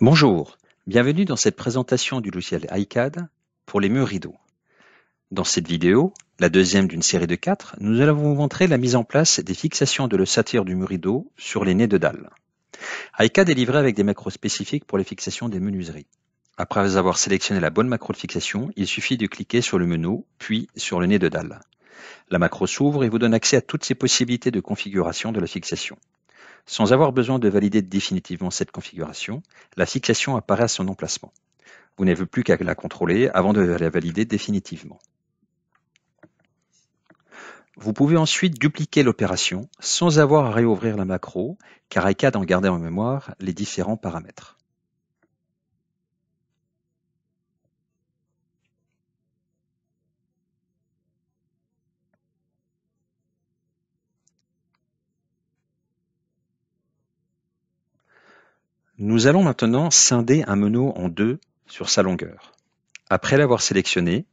Bonjour, bienvenue dans cette présentation du logiciel iCAD pour les murs rideaux. Dans cette vidéo, la deuxième d'une série de quatre, nous allons vous montrer la mise en place des fixations de le satire du mur rideau sur les nez de dalle. iCAD est livré avec des macros spécifiques pour les fixations des menuiseries. Après avoir sélectionné la bonne macro de fixation, il suffit de cliquer sur le menu, puis sur le nez de dalle. La macro s'ouvre et vous donne accès à toutes ces possibilités de configuration de la fixation. Sans avoir besoin de valider définitivement cette configuration, la fixation apparaît à son emplacement. Vous n'avez plus qu'à la contrôler avant de la valider définitivement. Vous pouvez ensuite dupliquer l'opération sans avoir à réouvrir la macro, car ICAD en gardait en mémoire les différents paramètres. Nous allons maintenant scinder un meneau en deux sur sa longueur. Après l'avoir sélectionné,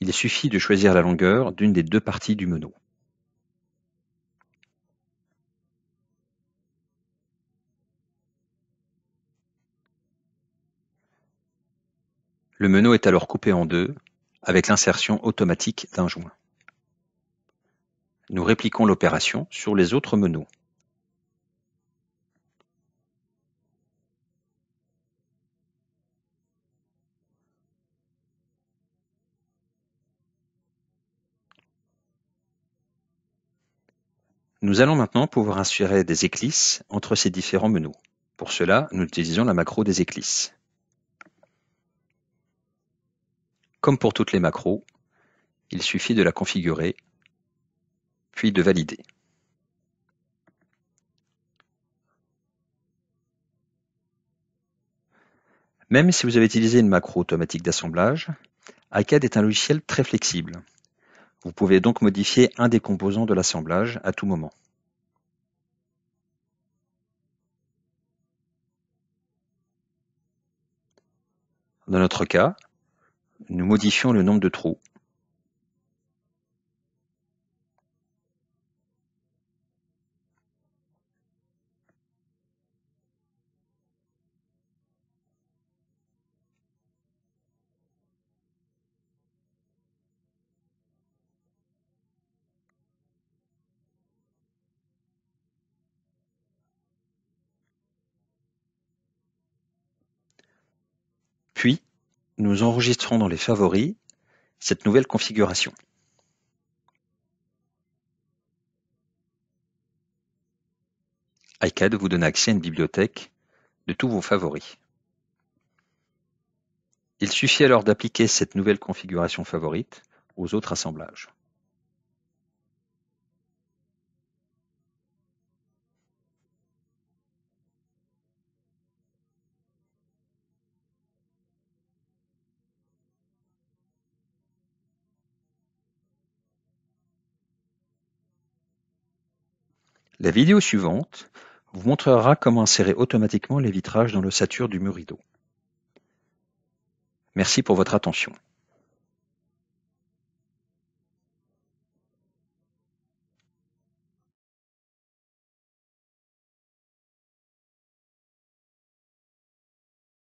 il suffit de choisir la longueur d'une des deux parties du meneau. Le meneau est alors coupé en deux avec l'insertion automatique d'un joint. Nous répliquons l'opération sur les autres meneaux. Nous allons maintenant pouvoir insérer des éclisses entre ces différents menus. Pour cela, nous utilisons la macro des éclisses. Comme pour toutes les macros, il suffit de la configurer, puis de valider. Même si vous avez utilisé une macro automatique d'assemblage, iCAD est un logiciel très flexible. Vous pouvez donc modifier un des composants de l'assemblage à tout moment. Dans notre cas, nous modifions le nombre de trous. Puis, nous enregistrons dans les favoris cette nouvelle configuration. iCAD vous donne accès à une bibliothèque de tous vos favoris. Il suffit alors d'appliquer cette nouvelle configuration favorite aux autres assemblages. La vidéo suivante vous montrera comment insérer automatiquement les vitrages dans le sature du mur rideau. Merci pour votre attention.